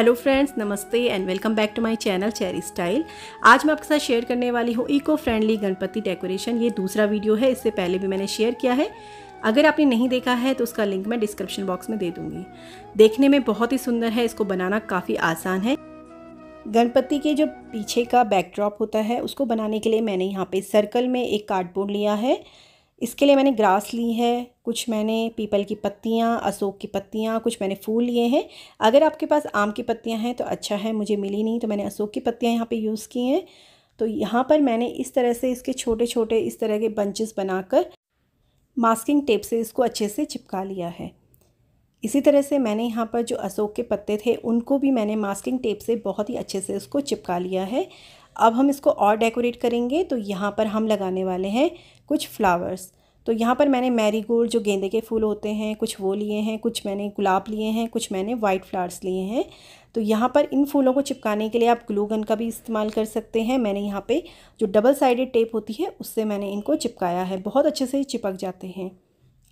Hello friends नमस्ते and welcome back to my channel cherry style आज मैं आपके साथ शेयर करने वाली हूँ इको फ्रेंडली गणपति डेकोरेशन ये दूसरा वीडियो है इससे पहले भी मैंने शेयर किया है अगर आपने नहीं देखा है तो उसका लिंक मैं डिस्क्रिप्शन बॉक्स में दे दूंगी देखने में बहुत ही सुंदर है इसको बनाना काफ़ी आसान है गणपति के जो पीछे का बैकड्रॉप होता है उसको बनाने के लिए मैंने यहाँ पर सर्कल में एक कार्डबोर्ड लिया है इसके लिए मैंने ग्रास ली है कुछ मैंने पीपल की पत्तियाँ अशोक की पत्तियाँ कुछ मैंने फूल लिए हैं अगर आपके पास आम की पत्तियाँ हैं तो अच्छा है मुझे मिली नहीं तो मैंने अशोक की पत्तियाँ यहाँ पे यूज़ की हैं तो यहाँ पर मैंने इस तरह से इसके छोटे छोटे इस तरह के बंचेस बनाकर मास्किंग टेप से इसको अच्छे से चिपका लिया है इसी तरह से मैंने यहाँ पर जो अशोक के पत्ते थे उनको भी मैंने मास्किंग टेप से बहुत ही अच्छे से उसको चिपका लिया है अब हम इसको और डेकोरेट करेंगे तो यहाँ पर हम लगाने वाले हैं कुछ फ्लावर्स तो यहाँ पर मैंने मैरीगोल्ड गोल्ड जो गेंदे के फूल होते हैं कुछ वो लिए हैं कुछ मैंने गुलाब लिए हैं कुछ मैंने वाइट फ्लावर्स लिए हैं तो यहाँ पर इन फूलों को चिपकाने के लिए आप ग्लू गन का भी इस्तेमाल कर सकते हैं मैंने यहाँ पे जो डबल साइडेड टेप होती है उससे मैंने इनको चिपकाया है बहुत अच्छे से चिपक जाते हैं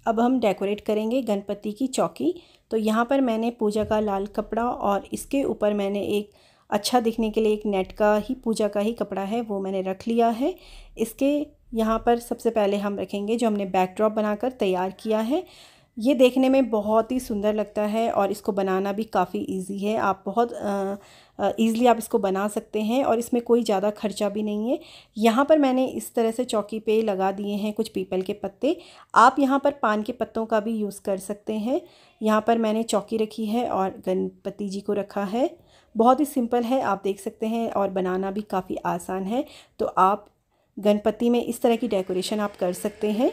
अब हम डेकोरेट करेंगे गणपति की चौकी तो यहाँ पर मैंने पूजा का लाल कपड़ा और इसके ऊपर मैंने एक अच्छा दिखने के लिए एक नेट का ही पूजा का ही कपड़ा है वो मैंने रख लिया है इसके यहाँ पर सबसे पहले हम रखेंगे जो हमने बैकड्रॉप बनाकर तैयार किया है ये देखने में बहुत ही सुंदर लगता है और इसको बनाना भी काफ़ी इजी है आप बहुत ईज़िली आप इसको बना सकते हैं और इसमें कोई ज़्यादा खर्चा भी नहीं है यहाँ पर मैंने इस तरह से चौकी पे लगा दिए हैं कुछ पीपल के पत्ते आप यहाँ पर पान के पत्तों का भी यूज़ कर सकते हैं यहाँ पर मैंने चौकी रखी है और गणपति जी को रखा है बहुत ही सिंपल है आप देख सकते हैं और बनाना भी काफ़ी आसान है तो आप गणपति में इस तरह की डेकोरेशन आप कर सकते हैं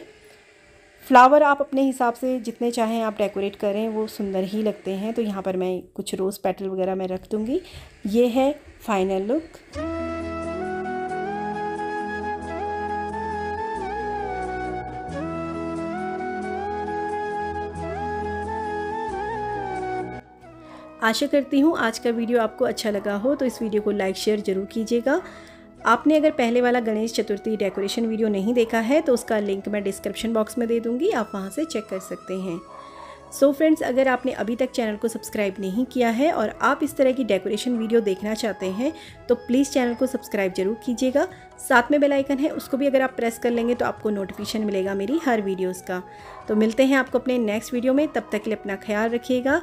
फ्लावर आप अपने हिसाब से जितने चाहें आप डेकोरेट करें वो सुंदर ही लगते हैं तो यहाँ पर मैं कुछ रोज़ पेटल वगैरह मैं रख दूँगी ये है फाइनल लुक आशा करती हूँ आज का वीडियो आपको अच्छा लगा हो तो इस वीडियो को लाइक शेयर ज़रूर कीजिएगा आपने अगर पहले वाला गणेश चतुर्थी डेकोरेशन वीडियो नहीं देखा है तो उसका लिंक मैं डिस्क्रिप्शन बॉक्स में दे दूँगी आप वहाँ से चेक कर सकते हैं सो so फ्रेंड्स अगर आपने अभी तक चैनल को सब्सक्राइब नहीं किया है और आप इस तरह की डेकोरेशन वीडियो देखना चाहते हैं तो प्लीज़ चैनल को सब्सक्राइब जरूर कीजिएगा साथ में बेल आइकन है उसको भी अगर आप प्रेस कर लेंगे तो आपको नोटिफिकेशन मिलेगा मेरी हर वीडियोज़ का तो मिलते हैं आपको अपने नेक्स्ट वीडियो में तब तक के लिए अपना ख्याल रखिएगा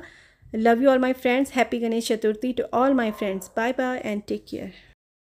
Love you all, my friends. Happy Ganesh Chaturthi to all my friends. Bye bye and take care.